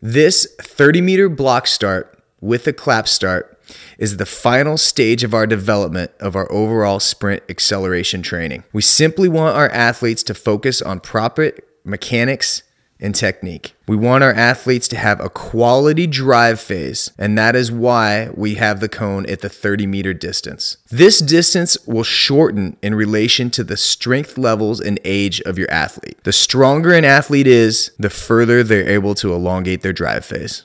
This 30 meter block start with a clap start is the final stage of our development of our overall sprint acceleration training. We simply want our athletes to focus on proper mechanics and technique. We want our athletes to have a quality drive phase, and that is why we have the cone at the 30 meter distance. This distance will shorten in relation to the strength levels and age of your athlete. The stronger an athlete is, the further they're able to elongate their drive phase.